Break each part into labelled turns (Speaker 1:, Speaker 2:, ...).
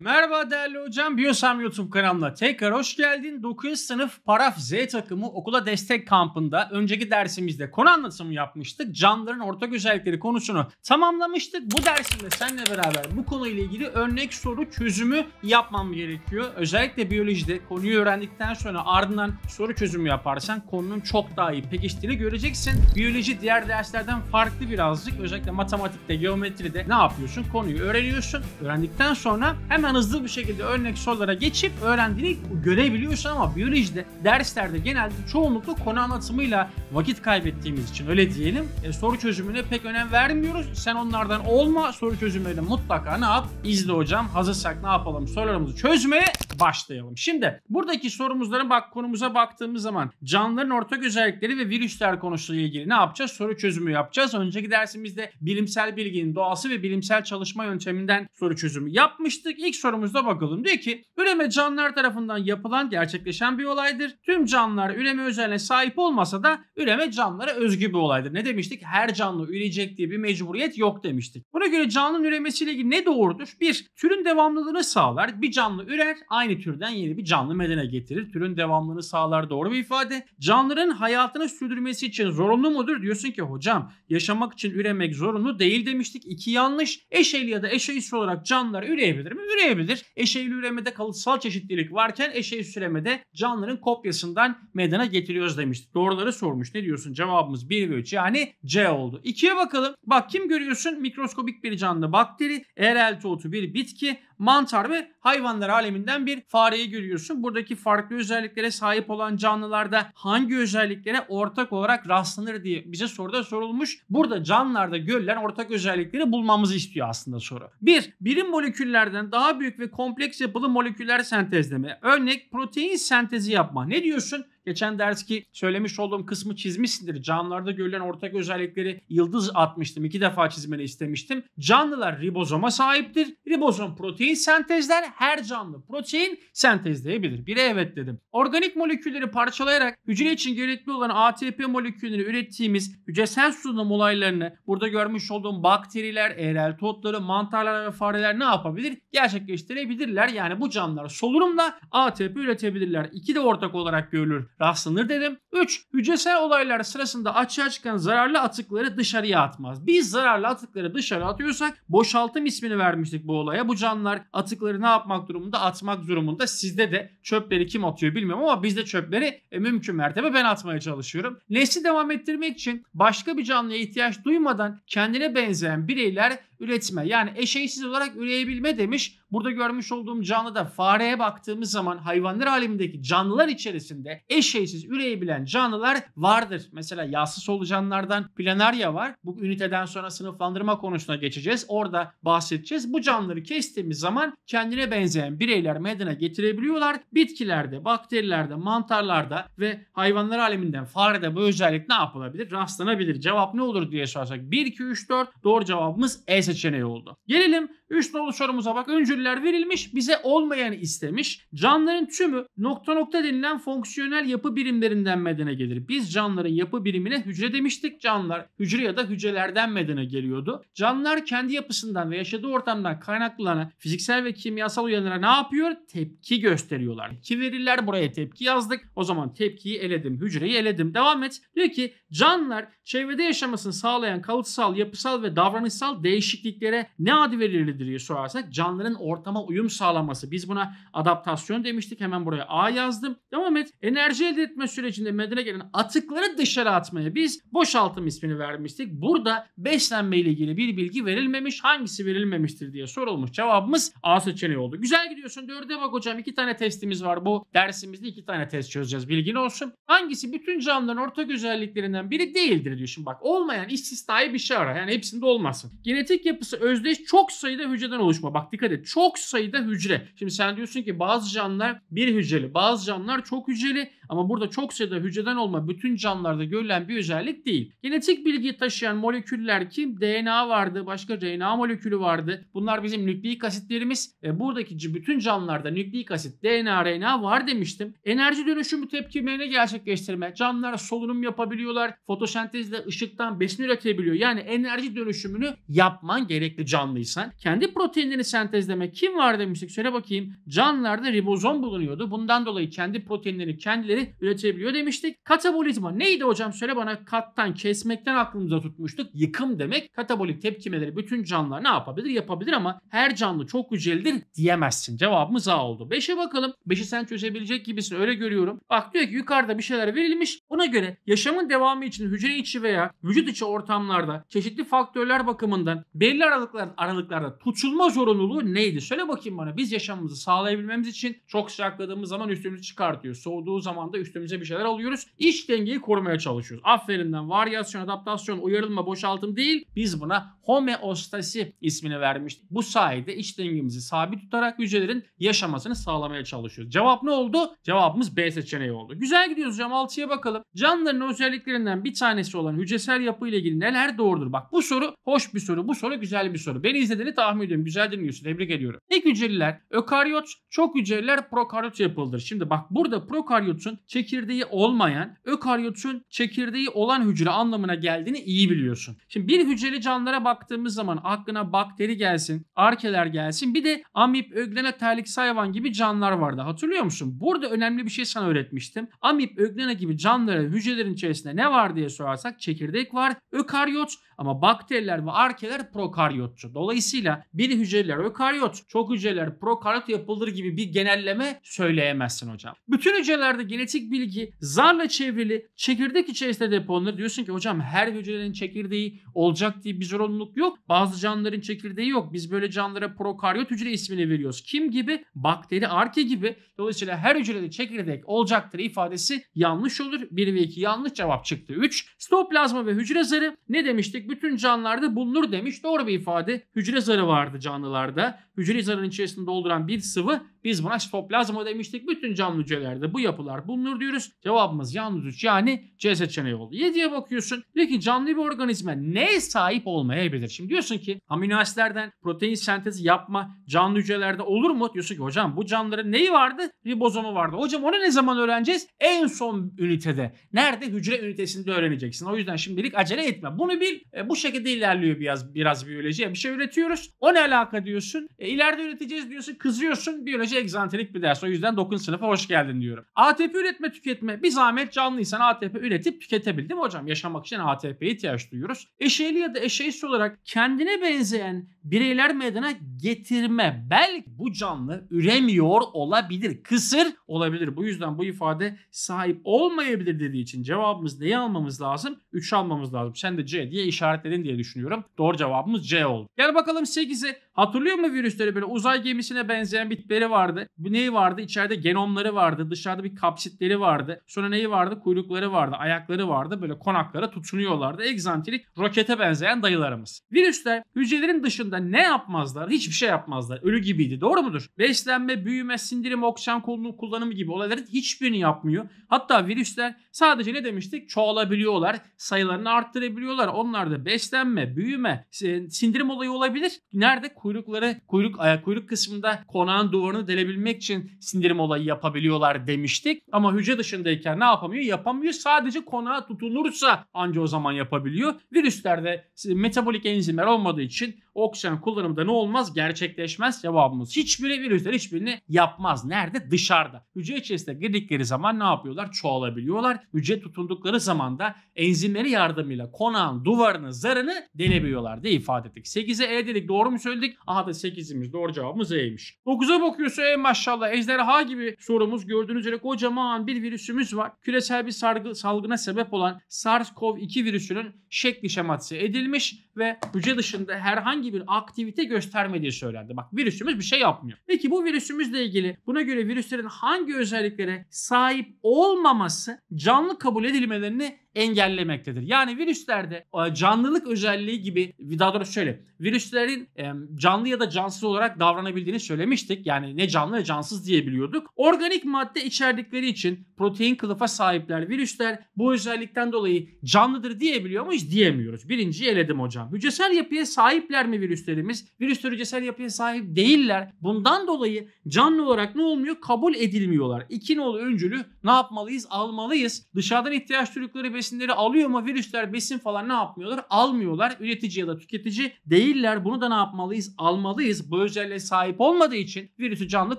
Speaker 1: Merhaba değerli hocam, BioSam YouTube kanalına tekrar hoş geldin. 9. sınıf Paraf Z takımı okula destek kampında önceki dersimizde konu anlatımı yapmıştık. Canlıların ortak özellikleri konusunu tamamlamıştık. Bu dersimde seninle beraber bu konuyla ilgili örnek soru çözümü yapmam gerekiyor. Özellikle biyolojide konuyu öğrendikten sonra ardından soru çözümü yaparsan konunun çok daha iyi pekiştiğini göreceksin. Biyoloji diğer derslerden farklı birazcık. Özellikle matematikte, geometride ne yapıyorsun? Konuyu öğreniyorsun. Öğrendikten sonra hemen hemen hızlı bir şekilde örnek sorulara geçip öğrendiğini görebiliyorsun ama biyolojide derslerde genelde çoğunlukla konu anlatımıyla vakit kaybettiğimiz için öyle diyelim e, soru çözümüne pek önem vermiyoruz. Sen onlardan olma soru çözümlerini mutlaka ne yap? İzle hocam. Hazırsak ne yapalım? Sorularımızı çözmeye başlayalım. Şimdi buradaki sorumuzların bak konumuza baktığımız zaman canlıların ortak özellikleri ve virüsler konusuyla ilgili ne yapacağız? Soru çözümü yapacağız. Önceki dersimizde bilimsel bilginin doğası ve bilimsel çalışma yönteminden soru çözümü yapmıştık. İlk sorumuzda bakalım. Diyor ki üreme canlılar tarafından yapılan gerçekleşen bir olaydır. Tüm canlılar üreme özelliğine sahip olmasa da üreme canlılara özgü bir olaydır. Ne demiştik? Her canlı üreyecek diye bir mecburiyet yok demiştik. Buna göre canlının üremesiyle ilgili ne doğrudur? Bir, türün devamlılığını sağlar. Bir canlı ürer, aynı aynı türden yeni bir canlı medene getirir. Türün devamlılığını sağlar doğru bir ifade. Canlıların hayatını sürdürmesi için zorunlu mudur? Diyorsun ki hocam yaşamak için üremek zorunlu değil demiştik. İki yanlış. Eşeyli ya da eşeğisi olarak canlılar üreyebilir mi? Üreyebilir. Eşeyli üremede kalıtsal çeşitlilik varken eşeğisi üremede canlıların kopyasından medene getiriyoruz demiştik. Doğruları sormuş. Ne diyorsun? Cevabımız 1 ve 3 yani C oldu. 2'ye bakalım. Bak kim görüyorsun? Mikroskopik bir canlı bakteri, eğer elti otu bir bitki, mantar ve hayvanlar aleminden bir fareyi görüyorsun. Buradaki farklı özelliklere sahip olan canlılarda hangi özelliklere ortak olarak rastlanır diye bize soruda sorulmuş. Burada canlılarda görülen ortak özellikleri bulmamızı istiyor aslında soru. Bir, birim moleküllerden daha büyük ve kompleks yapılı moleküller sentezleme. Örnek protein sentezi yapma. Ne diyorsun? Geçen derski söylemiş olduğum kısmı çizmişsindir. Canlılarda görülen ortak özellikleri yıldız atmıştım. İki defa çizmeni istemiştim. Canlılar ribozoma sahiptir. Ribozom protein sentezler. Her canlı protein sentezleyebilir. Bire evet dedim. Organik molekülleri parçalayarak hücre için gerekli olan ATP molekülünü ürettiğimiz hücresel solunum olaylarını burada görmüş olduğum bakteriler, eğrel totları, mantarlar ve fareler ne yapabilir? Gerçekleştirebilirler. Yani bu canlılar solunumla ATP üretebilirler. İki de ortak olarak görülür rastlanır dedim. 3. Hücresel olaylar sırasında açığa çıkan zararlı atıkları dışarıya atmaz. Biz zararlı atıkları dışarı atıyorsak boşaltım ismini vermiştik bu olaya. Bu canlılar atıkları ne yapmak durumunda? Atmak durumunda. Sizde de çöpleri kim atıyor bilmiyorum ama bizde çöpleri e, mümkün mertebe ben atmaya çalışıyorum. Nesli devam ettirmek için başka bir canlıya ihtiyaç duymadan kendine benzeyen bireyler üretme. Yani eşeysiz olarak üreyebilme demiş. Burada görmüş olduğum canlıda fareye baktığımız zaman hayvanlar alemindeki canlılar içerisinde eşeysiz üreyebilen canlılar vardır. Mesela yağsız solucanlardan planarya var. Bu üniteden sonra sınıflandırma konusuna geçeceğiz. Orada bahsedeceğiz. Bu canlıları kestiğimiz zaman kendine benzeyen bireyler meydana getirebiliyorlar. Bitkilerde, bakterilerde, mantarlarda ve hayvanlar aleminden farede bu özellik ne yapılabilir? Rastlanabilir. Cevap ne olur diye sorsak 1 2 3 4 doğru cevabımız S seçeneği oldu. Gelelim 3 nolu sorumuza bak. Öncüler verilmiş, bize olmayanı istemiş. Canlıların tümü nokta nokta denilen fonksiyonel yapı birimlerinden medene gelir. Biz canlıların yapı birimine hücre demiştik. Canlılar hücre ya da hücrelerden medene geliyordu. Canlılar kendi yapısından ve yaşadığı ortamdan kaynaklanan fiziksel ve kimyasal uyanıra ne yapıyor? Tepki gösteriyorlar. Ki verirler buraya tepki yazdık. O zaman tepkiyi eledim, hücreyi eledim. Devam et. Diyor ki canlılar çevrede yaşamasını sağlayan kalıtsal, yapısal ve davranışsal değişim değişikliklere ne ad verilirdi diye sorarsak canlıların ortama uyum sağlaması. Biz buna adaptasyon demiştik. Hemen buraya A yazdım. Devam et. Enerji elde etme sürecinde medene gelen atıkları dışarı atmaya biz boşaltım ismini vermiştik. Burada beslenme ile ilgili bir bilgi verilmemiş. Hangisi verilmemiştir diye sorulmuş. Cevabımız A seçeneği oldu. Güzel gidiyorsun. Dörde bak hocam. iki tane testimiz var. Bu dersimizde iki tane test çözeceğiz. Bilgin olsun. Hangisi bütün canlıların ortak özelliklerinden biri değildir diyor. Şimdi bak olmayan istisnai bir şey ara. Yani hepsinde olmasın. Genetik yapısı özdeş çok sayıda hücreden oluşma. Bak dikkat et çok sayıda hücre. Şimdi sen diyorsun ki bazı canlılar bir hücreli bazı canlılar çok hücreli ama burada çok sayıda hücreden olma bütün canlılarda görülen bir özellik değil. Genetik bilgi taşıyan moleküller kim? DNA vardı başka RNA molekülü vardı. Bunlar bizim nükleik asitlerimiz. E, buradaki bütün canlılarda nükleik asit DNA RNA var demiştim. Enerji dönüşümü tepkimelerini gerçekleştirme. Canlılar solunum yapabiliyorlar. Fotosentezle ışıktan besin üretebiliyor. Yani enerji dönüşümünü yapma olan gerekli canlıysan kendi proteinlerini sentezlemek kim var demiştik söyle bakayım. Canlılarda ribozom bulunuyordu. Bundan dolayı kendi proteinlerini kendileri üretebiliyor demiştik. Katabolizma neydi hocam söyle bana kattan kesmekten aklımıza tutmuştuk. Yıkım demek katabolik tepkimeleri bütün canlılar ne yapabilir yapabilir ama her canlı çok yüceldir diyemezsin. Cevabımız A oldu. 5'e bakalım. 5'i sen çözebilecek gibisin öyle görüyorum. Bak diyor ki yukarıda bir şeyler verilmiş. Ona göre yaşamın devamı için hücre içi veya vücut içi ortamlarda çeşitli faktörler bakımından belli aralıklar, aralıklarda tutulma zorunluluğu neydi? Söyle bakayım bana. Biz yaşamımızı sağlayabilmemiz için çok sıcakladığımız zaman üstümüzü çıkartıyoruz, Soğuduğu zaman da üstümüze bir şeyler alıyoruz. İç dengeyi korumaya çalışıyoruz. Aferin Aferinden varyasyon, adaptasyon, uyarılma, boşaltım değil. Biz buna homeostasi ismini vermiştik. Bu sayede iç dengemizi sabit tutarak hücrelerin yaşamasını sağlamaya çalışıyoruz. Cevap ne oldu? Cevabımız B seçeneği oldu. Güzel gidiyoruz hocam 6'ya bakalım. Canlıların özelliklerinden bir tanesi olan hücresel yapı ile ilgili neler doğrudur? Bak bu soru hoş bir soru. Bu soru da güzel bir soru. Beni izlediğini tahmin ediyorum. Güzel dinliyorsun. Tebrik ediyorum. Tek hücreliler, ökaryot, çok hücreliler prokaryot yapıldır. Şimdi bak burada prokaryotun çekirdeği olmayan, ökaryotun çekirdeği olan hücre anlamına geldiğini iyi biliyorsun. Şimdi bir hücreli canlılara baktığımız zaman aklına bakteri gelsin, arkeler gelsin. Bir de amip, öglena, terlik, hayvan gibi canlılar vardı. Hatırlıyor musun? Burada önemli bir şey sana öğretmiştim. Amip, öglena gibi canlılara hücrelerin içerisinde ne var diye sorarsak çekirdek var. Ökaryot ama bakteriler ve arkeler prokaryot prokaryotçu. Dolayısıyla bir hücreler ökaryot, çok hücreler prokaryot yapılır gibi bir genelleme söyleyemezsin hocam. Bütün hücrelerde genetik bilgi zarla çevrili çekirdek içerisinde depolanır. Diyorsun ki hocam her hücrenin çekirdeği olacak diye bir zorunluluk yok. Bazı canlıların çekirdeği yok. Biz böyle canlılara prokaryot hücre ismini veriyoruz. Kim gibi? Bakteri, arke gibi. Dolayısıyla her hücrede çekirdek olacaktır ifadesi yanlış olur. 1 ve 2 yanlış cevap çıktı. 3. Stoplazma ve hücre zarı ne demiştik? Bütün canlılarda bulunur demiş. Doğru doğru bir ifade. Hücre zarı vardı canlılarda. Hücre zarının içerisinde dolduran bir sıvı biz buna sitoplazma demiştik. Bütün canlı hücrelerde bu yapılar bulunur diyoruz. Cevabımız yalnız 3 yani C seçeneği oldu. 7'ye bakıyorsun. Diyor ki canlı bir organizma ne sahip olmayabilir? Şimdi diyorsun ki amino asitlerden protein sentezi yapma canlı hücrelerde olur mu? Diyorsun ki hocam bu canlıların neyi vardı? Ribozomu vardı. Hocam onu ne zaman öğreneceğiz? En son ünitede. Nerede? Hücre ünitesinde öğreneceksin. O yüzden şimdilik acele etme. Bunu bil. E, bu şekilde ilerliyor biraz biraz biyolojiye. Bir şey üretiyoruz. O ne alaka diyorsun? E, ileride üreteceğiz diyorsun. Kızıyorsun. Biyoloji Bence egzantrik bir ders. O yüzden 9. sınıfa hoş geldin diyorum. ATP üretme tüketme. Bir zahmet canlıysan ATP üretip tüketebildi mi hocam? Yaşamak için ATP'ye ihtiyaç duyuyoruz. Eşeğli ya da eşeğisi olarak kendine benzeyen bireyler meydana getirme. Belki bu canlı üremiyor olabilir. Kısır olabilir. Bu yüzden bu ifade sahip olmayabilir dediği için cevabımız neyi almamız lazım? 3 almamız lazım. Sen de C diye işaretledin diye düşünüyorum. Doğru cevabımız C oldu. Gel bakalım 8'e. Hatırlıyor mu virüsleri böyle uzay gemisine benzeyen bitleri vardı. Bu neyi vardı? İçeride genomları vardı. Dışarıda bir kapsitleri vardı. Sonra neyi vardı? Kuyrukları vardı. Ayakları vardı. Böyle konaklara tutunuyorlardı. Egzantrik rokete benzeyen dayılarımız. Virüsler hücrelerin dışında dışında ne yapmazlar? Hiçbir şey yapmazlar. Ölü gibiydi. Doğru mudur? Beslenme, büyüme, sindirim, oksijen kolunu kullanımı gibi olayların hiçbirini yapmıyor. Hatta virüsler sadece ne demiştik? Çoğalabiliyorlar. Sayılarını arttırabiliyorlar. Onlar da beslenme, büyüme, e, sindirim olayı olabilir. Nerede kuyrukları, kuyruk ayak kuyruk kısmında konağın duvarını delebilmek için sindirim olayı yapabiliyorlar demiştik. Ama hücre dışındayken ne yapamıyor? Yapamıyor. Sadece konağa tutunursa anca o zaman yapabiliyor. Virüslerde e, metabolik enzimler olmadığı için oksijen fonksiyon kullanımda ne olmaz? Gerçekleşmez cevabımız. Hiçbiri virüsler hiçbirini yapmaz. Nerede? Dışarıda. Hücre içerisinde girdikleri zaman ne yapıyorlar? Çoğalabiliyorlar. Hücre tutundukları zaman da enzimleri yardımıyla konağın duvarını, zarını delebiliyorlar diye ifade ettik. 8'e E dedik. Doğru mu söyledik? Aha da 8'imiz doğru cevabımız E'ymiş. 9'a bakıyorsa E maşallah ejderha gibi sorumuz. Gördüğünüz üzere kocaman bir virüsümüz var. Küresel bir sargı, salgına sebep olan SARS-CoV-2 virüsünün şekli şematisi edilmiş ve hücre dışında herhangi bir aktivite göstermediği söylendi. Bak virüsümüz bir şey yapmıyor. Peki bu virüsümüzle ilgili buna göre virüslerin hangi özelliklere sahip olmaması canlı kabul edilmelerini engellemektedir. Yani virüslerde e, canlılık özelliği gibi daha doğrusu şöyle virüslerin e, canlı ya da cansız olarak davranabildiğini söylemiştik. Yani ne canlı ne cansız diyebiliyorduk. Organik madde içerdikleri için protein kılıfa sahipler virüsler bu özellikten dolayı canlıdır diyebiliyor muyuz? Diyemiyoruz. Birinciyi eledim hocam. Hücresel yapıya sahipler mi virüslerimiz? Virüsler hücresel yapıya sahip değiller. Bundan dolayı canlı olarak ne olmuyor? Kabul edilmiyorlar. İki nolu öncülü ne yapmalıyız? Almalıyız. Dışarıdan ihtiyaç duydukları besinleri alıyor ama virüsler besin falan ne yapmıyorlar? Almıyorlar. Üretici ya da tüketici değiller. Bunu da ne yapmalıyız? Almalıyız. Bu özelliğe sahip olmadığı için virüsü canlı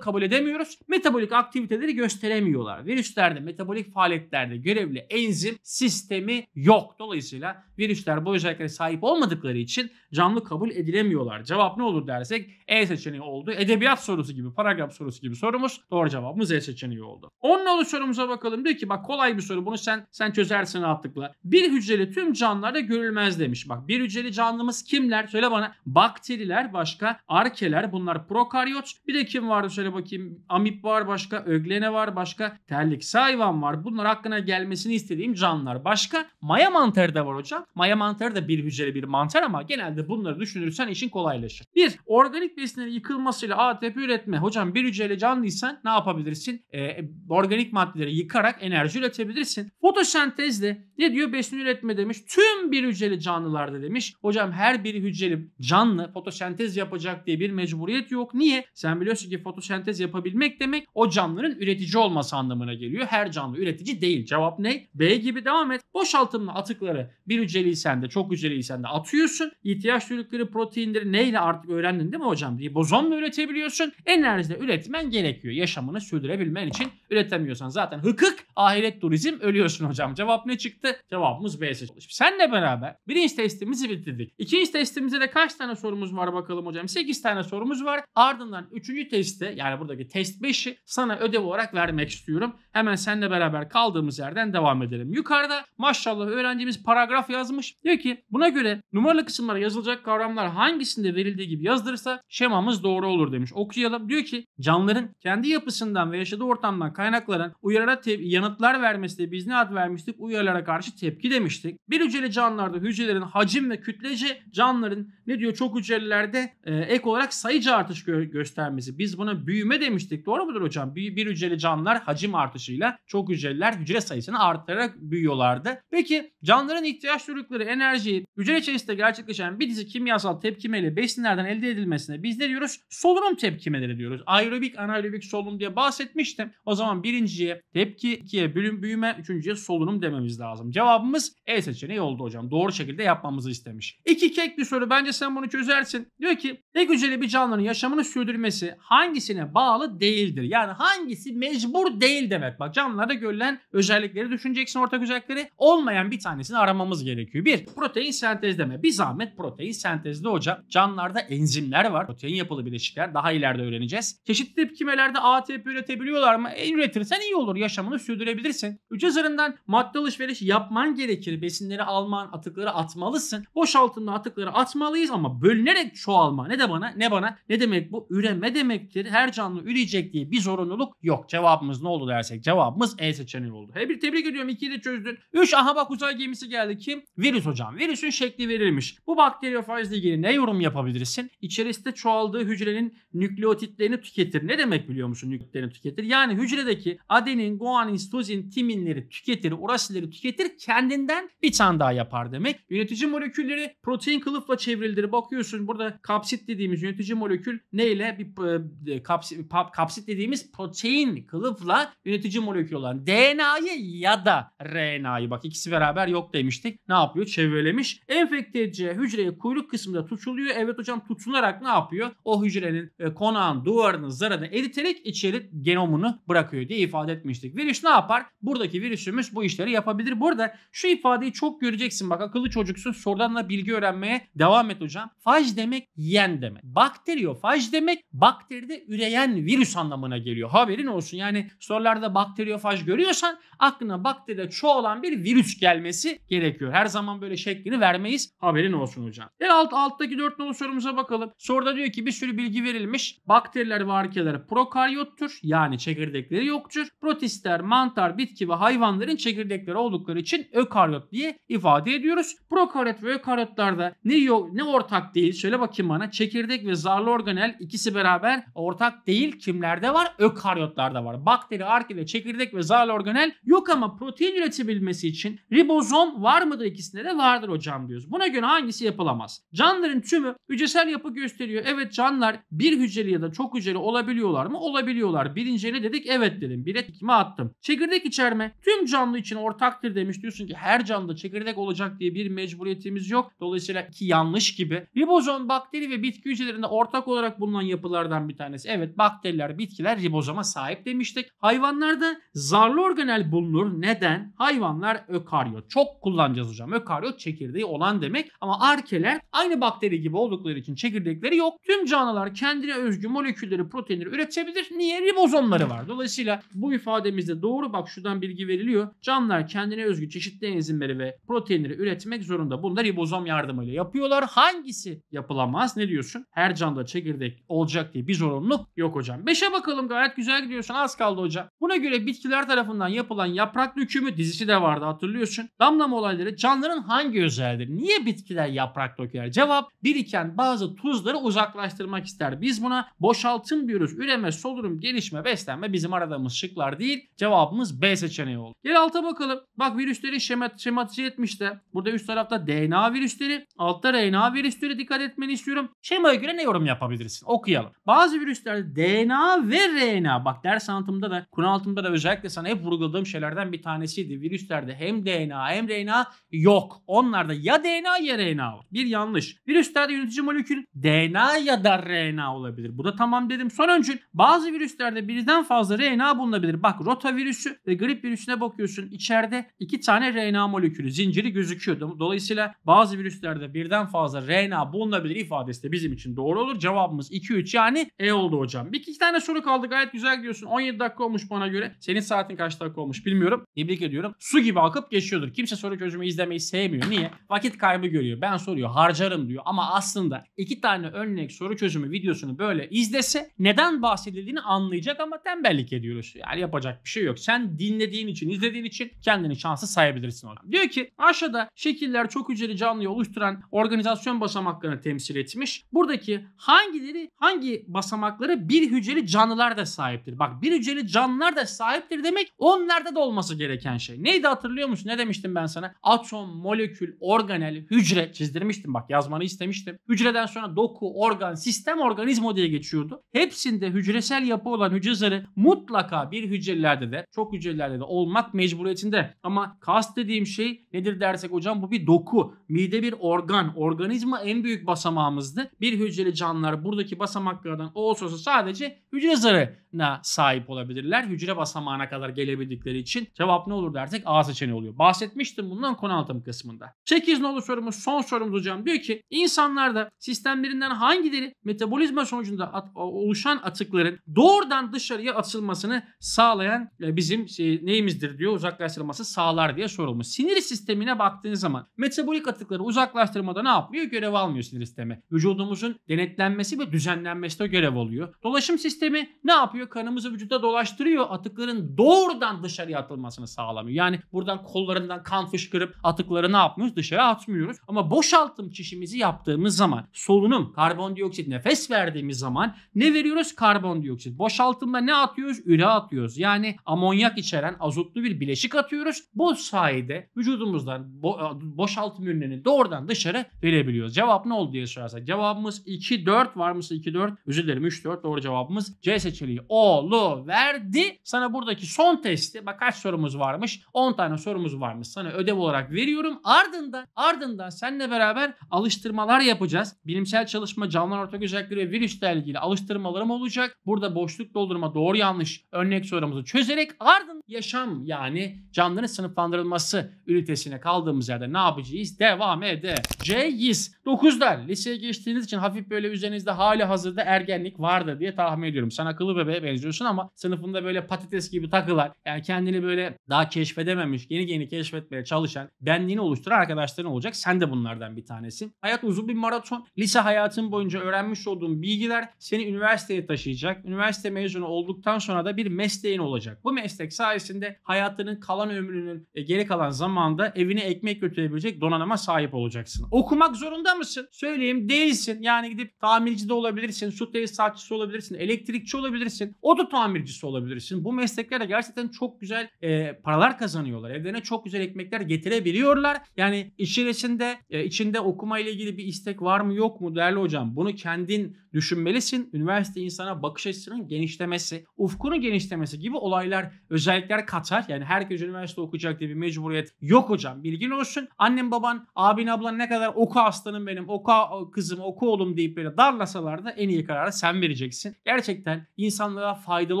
Speaker 1: kabul edemiyoruz. Metabolik aktiviteleri gösteremiyorlar. Virüslerde, metabolik faaliyetlerde görevli enzim sistemi yok. Dolayısıyla virüsler bu özelliklere sahip olmadıkları için canlı kabul edilemiyorlar. Cevap ne olur dersek E seçeneği oldu. Edebiyat sorusu gibi, paragraf sorusu gibi sorumuz. Doğru cevabımız E seçeneği oldu. 10 nolu sorumuza bakalım. Diyor ki bak kolay bir soru. Bunu sen sen çözersin abi rahatlıkla. Bir hücreli tüm canlılarda görülmez demiş. Bak bir hücreli canlımız kimler? Söyle bana. Bakteriler başka, arkeler bunlar prokaryot. Bir de kim vardı söyle bakayım. Amip var başka, öglene var başka, terlik hayvan var. Bunlar hakkına gelmesini istediğim canlılar. Başka maya mantarı da var hocam. Maya mantarı da bir hücreli bir mantar ama genelde bunları düşünürsen işin kolaylaşır. Bir, organik besinlerin yıkılmasıyla ATP üretme. Hocam bir hücreli canlıysan ne yapabilirsin? Ee, organik maddeleri yıkarak enerji üretebilirsin. Fotosentezle ne diyor? Besin üretme demiş. Tüm bir hücreli canlılarda demiş. Hocam her bir hücreli canlı fotosentez yapacak diye bir mecburiyet yok. Niye? Sen biliyorsun ki fotosentez yapabilmek demek o canlının üretici olması anlamına geliyor. Her canlı üretici değil. Cevap ne? B gibi devam et. Boşaltımlı atıkları bir hücreliysen de çok hücreliysen de atıyorsun. İhtiyaç duydukları proteinleri neyle artık öğrendin değil mi hocam? Ribozomla üretebiliyorsun. Enerjide üretmen gerekiyor. Yaşamını sürdürebilmen için üretemiyorsan zaten hıkık ahiret turizm ölüyorsun hocam. Cevap ne çıktı? çıktı. Cevabımız B seçeneği. Şimdi senle beraber birinci testimizi bitirdik. İkinci testimizde de kaç tane sorumuz var bakalım hocam? 8 tane sorumuz var. Ardından üçüncü testi yani buradaki test 5'i sana ödev olarak vermek istiyorum. Hemen seninle beraber kaldığımız yerden devam edelim. Yukarıda maşallah öğrencimiz paragraf yazmış. Diyor ki buna göre numaralı kısımlara yazılacak kavramlar hangisinde verildiği gibi yazdırırsa şemamız doğru olur demiş. Okuyalım. Diyor ki canlıların kendi yapısından ve yaşadığı ortamdan kaynaklanan uyarılara yanıtlar vermesi de biz ne ad vermiştik? Uyarılara canlılara karşı tepki demiştik. Bir hücreli canlılarda hücrelerin hacim ve kütlece canlıların ne diyor çok hücrelilerde e, ek olarak sayıca artış gö- göstermesi. Biz buna büyüme demiştik. Doğru mudur hocam? Bir, bir hücreli canlılar hacim artışıyla çok hücreliler hücre sayısını arttırarak büyüyorlardı. Peki canlıların ihtiyaç duydukları enerjiyi hücre içerisinde gerçekleşen bir dizi kimyasal tepkimeyle besinlerden elde edilmesine biz ne diyoruz? Solunum tepkimeleri diyoruz. Aerobik anaerobik solunum diye bahsetmiştim. O zaman birinciye tepki, ikiye büyüme, üçüncüye solunum dememiz lazım lazım. Cevabımız E seçeneği oldu hocam. Doğru şekilde yapmamızı istemiş. İki kek bir soru. Bence sen bunu çözersin. Diyor ki ne güzeli bir canlının yaşamını sürdürmesi hangisine bağlı değildir? Yani hangisi mecbur değil demek. Bak canlılarda görülen özellikleri düşüneceksin ortak özellikleri. Olmayan bir tanesini aramamız gerekiyor. Bir protein sentezleme. Bir zahmet protein sentezli hocam. Canlılarda enzimler var. Protein yapılı bileşikler. Daha ileride öğreneceğiz. Çeşitli tepkimelerde ATP üretebiliyorlar mı? E, üretirsen iyi olur. Yaşamını sürdürebilirsin. Üç zarından madde alışveriş alışveriş yapman gerekir. Besinleri alman, atıkları atmalısın. Boşaltımlı atıkları atmalıyız ama bölünerek çoğalma ne de bana ne bana ne demek bu? Üreme demektir. Her canlı üreyecek diye bir zorunluluk yok. Cevabımız ne oldu dersek cevabımız E seçeneği oldu. He bir tebrik ediyorum. 2'yi de çözdün. 3 aha bak uzay gemisi geldi. Kim? Virüs hocam. Virüsün şekli verilmiş. Bu bakteriyofajla ilgili ne yorum yapabilirsin? İçerisinde çoğaldığı hücrenin nükleotitlerini tüketir. Ne demek biliyor musun nükleotitlerini tüketir? Yani hücredeki adenin, guanin, sitozin, timinleri tüketir, urasilleri tüketir tüketir kendinden bir tane daha yapar demek. Yönetici molekülleri protein kılıfla çevrilidir. Bakıyorsun burada kapsit dediğimiz yönetici molekül neyle bir e, e, kapsit, kapsit dediğimiz protein kılıfla yönetici molekül olan DNA'yı ya da RNA'yı bak ikisi beraber yok demiştik. Ne yapıyor? Çevrelemiş. Enfekte edici hücreye kuyruk kısmında tutuluyor. Evet hocam tutunarak ne yapıyor? O hücrenin e, konağın duvarını zarını editerek içeri genomunu bırakıyor diye ifade etmiştik. Virüs ne yapar? Buradaki virüsümüz bu işleri yapabilir öğrenebilir. Bu arada şu ifadeyi çok göreceksin. Bak akıllı çocuksun sorudan da bilgi öğrenmeye devam et hocam. Faj demek yen demek. Bakteriyofaj demek bakteride üreyen virüs anlamına geliyor. Haberin olsun yani sorularda bakteriyofaj görüyorsan aklına bakteride çoğalan bir virüs gelmesi gerekiyor. Her zaman böyle şeklini vermeyiz. Haberin olsun hocam. En alt alttaki dört nolu sorumuza bakalım. Soruda diyor ki bir sürü bilgi verilmiş. Bakteriler ve arkeler prokaryottur. Yani çekirdekleri yoktur. Protistler, mantar, bitki ve hayvanların çekirdekleri oldukları oldukları için ökaryot diye ifade ediyoruz. Prokaryot ve ökaryotlarda ne yok ne ortak değil Şöyle bakayım bana. Çekirdek ve zarlı organel ikisi beraber ortak değil. Kimlerde var? Ökaryotlarda var. Bakteri, arkide, çekirdek ve zarlı organel yok ama protein üretebilmesi için ribozom var mıdır İkisinde de vardır hocam diyoruz. Buna göre hangisi yapılamaz? Canlıların tümü hücresel yapı gösteriyor. Evet canlılar bir hücreli ya da çok hücreli olabiliyorlar mı? Olabiliyorlar. Birinciye ne dedik? Evet dedim. Bire tikme attım. Çekirdek içerme tüm canlı için ortaktır demiş diyorsun ki her canlı çekirdek olacak diye bir mecburiyetimiz yok. Dolayısıyla ki yanlış gibi. Ribozom bakteri ve bitki hücrelerinde ortak olarak bulunan yapılardan bir tanesi. Evet bakteriler, bitkiler ribozoma sahip demiştik. Hayvanlarda zarlı organel bulunur. Neden? Hayvanlar ökaryot. Çok kullanacağız hocam. Ökaryot çekirdeği olan demek. Ama arkeler aynı bakteri gibi oldukları için çekirdekleri yok. Tüm canlılar kendine özgü molekülleri, proteinleri üretebilir. Niye? Ribozomları var. Dolayısıyla bu ifademizde doğru bak şuradan bilgi veriliyor. Canlılar kendine özgü çeşitli enzimleri ve proteinleri üretmek zorunda. Bunlar ribozom yardımıyla yapıyorlar. Hangisi yapılamaz? Ne diyorsun? Her canlı çekirdek olacak diye bir zorunluluk yok hocam. Beşe bakalım gayet güzel gidiyorsun. Az kaldı hocam. Buna göre bitkiler tarafından yapılan yaprak dökümü dizisi de vardı hatırlıyorsun. Damlama olayları canlıların hangi özelliğidir? Niye bitkiler yaprak döker? Cevap biriken bazı tuzları uzaklaştırmak ister. Biz buna boşaltım diyoruz. Üreme, solunum, gelişme, beslenme bizim aradığımız şıklar değil. Cevabımız B seçeneği oldu. Gel alta bakalım. Bak Bak virüsleri şemat, şematize etmiş de. Burada üst tarafta DNA virüsleri, altta RNA virüsleri dikkat etmeni istiyorum. Şemaya göre ne yorum yapabilirsin? Okuyalım. Bazı virüslerde DNA ve RNA. Bak ders anlatımında da, konu altımda da özellikle sana hep vurguladığım şeylerden bir tanesiydi. Virüslerde hem DNA hem RNA yok. Onlarda ya DNA ya RNA var. Bir yanlış. Virüslerde yönetici molekül DNA ya da RNA olabilir. Bu da tamam dedim. Son öncül bazı virüslerde birden fazla RNA bulunabilir. Bak rotavirüsü ve grip virüsüne bakıyorsun. İçeride iki tane RNA molekülü zinciri gözüküyordu. Dolayısıyla bazı virüslerde birden fazla RNA bulunabilir ifadesi de bizim için doğru olur. Cevabımız 2-3 yani E oldu hocam. Bir iki tane soru kaldı gayet güzel gidiyorsun. 17 dakika olmuş bana göre. Senin saatin kaç dakika olmuş bilmiyorum. Tebrik ediyorum. Su gibi akıp geçiyordur. Kimse soru çözümü izlemeyi sevmiyor. Niye? Vakit kaybı görüyor. Ben soruyor harcarım diyor. Ama aslında iki tane örnek soru çözümü videosunu böyle izlese neden bahsedildiğini anlayacak ama tembellik ediyoruz. Yani yapacak bir şey yok. Sen dinlediğin için, izlediğin için kendini şansı sayabilirsin hocam. Diyor ki aşağıda şekiller çok hücreli canlıyı oluşturan organizasyon basamaklarını temsil etmiş. Buradaki hangileri hangi basamakları bir hücreli canlılar da sahiptir. Bak bir hücreli canlılar da sahiptir demek onlarda da olması gereken şey. Neydi hatırlıyor musun? Ne demiştim ben sana? Atom, molekül, organel, hücre çizdirmiştim bak yazmanı istemiştim. Hücreden sonra doku, organ, sistem, organizma diye geçiyordu. Hepsinde hücresel yapı olan hücre zarı mutlaka bir hücrelerde de çok hücrelerde de olmak mecburiyetinde. Ama ama kas dediğim şey nedir dersek hocam bu bir doku. Mide bir organ. Organizma en büyük basamağımızdı. Bir hücreli canlılar buradaki basamaklardan olsa olsa sadece hücre zarına sahip olabilirler. Hücre basamağına kadar gelebildikleri için cevap ne olur dersek A seçeneği oluyor. Bahsetmiştim bundan konu altım kısmında. 8 nolu sorumuz son sorumuz hocam. Diyor ki insanlarda sistemlerinden hangileri metabolizma sonucunda at, oluşan atıkların doğrudan dışarıya atılmasını sağlayan e, bizim şey, neyimizdir diyor uzaklaştırılması sağ sağlar diye sorulmuş. Sinir sistemine baktığınız zaman metabolik atıkları uzaklaştırmada ne yapmıyor? Görev almıyor sinir sistemi. Vücudumuzun denetlenmesi ve düzenlenmesi de görev oluyor. Dolaşım sistemi ne yapıyor? Kanımızı vücuda dolaştırıyor. Atıkların doğrudan dışarıya atılmasını sağlamıyor. Yani buradan kollarından kan fışkırıp atıkları ne yapmıyoruz? Dışarı atmıyoruz. Ama boşaltım çişimizi yaptığımız zaman solunum, karbondioksit, nefes verdiğimiz zaman ne veriyoruz? Karbondioksit. Boşaltımda ne atıyoruz? Üre atıyoruz. Yani amonyak içeren azotlu bir bileşik atıyoruz. Bu sayede vücudumuzdan bo- e, boşaltım ürünlerini doğrudan dışarı verebiliyoruz. Cevap ne oldu diye sorarsak. Cevabımız 2 4 var mısın 2 4? Özür dilerim 3 4 doğru cevabımız C seçeneği olu verdi. Sana buradaki son testi bak kaç sorumuz varmış? 10 tane sorumuz varmış. Sana ödev olarak veriyorum. Ardından ardından seninle beraber alıştırmalar yapacağız. Bilimsel çalışma canlı ortak özellikleri ve virüslerle ilgili alıştırmalarım olacak. Burada boşluk doldurma doğru yanlış örnek sorumuzu çözerek ardından yaşam yani canlının sınıf sınıflandırılması ünitesine kaldığımız yerde ne yapacağız? Devam edeceğiz. 9'da liseye geçtiğiniz için hafif böyle üzerinizde hali hazırda ergenlik vardı diye tahmin ediyorum. Sen akıllı bebeğe benziyorsun ama sınıfında böyle patates gibi takılar yani kendini böyle daha keşfedememiş yeni yeni keşfetmeye çalışan benliğini oluşturan arkadaşların olacak. Sen de bunlardan bir tanesin. Hayat uzun bir maraton. Lise hayatın boyunca öğrenmiş olduğun bilgiler seni üniversiteye taşıyacak. Üniversite mezunu olduktan sonra da bir mesleğin olacak. Bu meslek sayesinde hayatının kalan ömrünün Türkiye'nin geri kalan zamanda evine ekmek götürebilecek donanıma sahip olacaksın. Okumak zorunda mısın? Söyleyeyim değilsin. Yani gidip tamirci de olabilirsin, su tesisatçısı olabilirsin, elektrikçi olabilirsin, oto tamircisi olabilirsin. Bu mesleklerde gerçekten çok güzel e, paralar kazanıyorlar. Evlerine çok güzel ekmekler getirebiliyorlar. Yani içerisinde e, içinde okuma ile ilgili bir istek var mı yok mu değerli hocam? Bunu kendin düşünmelisin. Üniversite insana bakış açısının genişlemesi, ufkunu genişlemesi gibi olaylar, özellikler katar. Yani herkes üniversite okuyacak okuyacak diye bir mecburiyet yok hocam. Bilgin olsun. Annem baban, abin ablan ne kadar oku aslanım benim, oku kızım, oku oğlum deyip böyle darlasalar da en iyi kararı sen vereceksin. Gerçekten insanlara faydalı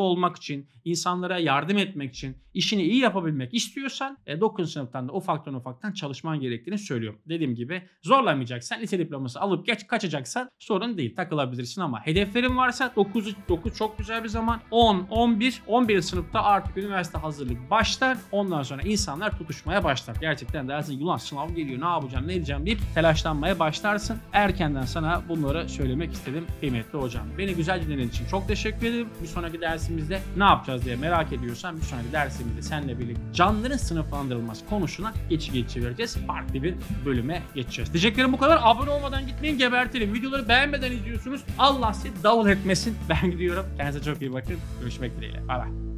Speaker 1: olmak için, insanlara yardım etmek için, işini iyi yapabilmek istiyorsan e, 9. sınıftan da ufaktan ufaktan çalışman gerektiğini söylüyorum. Dediğim gibi zorlamayacaksan, lise diploması alıp geç kaçacaksan sorun değil takılabilirsin ama hedeflerin varsa 9, 9 çok güzel bir zaman. 10, 11, 11. sınıfta artık üniversite hazırlık başlar. Ondan sonra insanlar tutuşmaya başlar. Gerçekten dersin ulan sınav geliyor ne yapacağım ne edeceğim deyip telaşlanmaya başlarsın. Erkenden sana bunları söylemek istedim kıymetli hocam. Beni güzel dinlediğin için çok teşekkür ederim. Bir sonraki dersimizde ne yapacağız diye merak ediyorsan bir sonraki dersimizde seninle birlikte canlıların sınıflandırılması konusuna geçi geçi vereceğiz. Farklı bir bölüme geçeceğiz. Diyeceklerim bu kadar. Abone olmadan gitmeyin gebertelim. Videoları beğenmeden izliyorsunuz. Allah sizi davul etmesin. Ben gidiyorum. Kendinize çok iyi bakın. Görüşmek dileğiyle. Bay bay.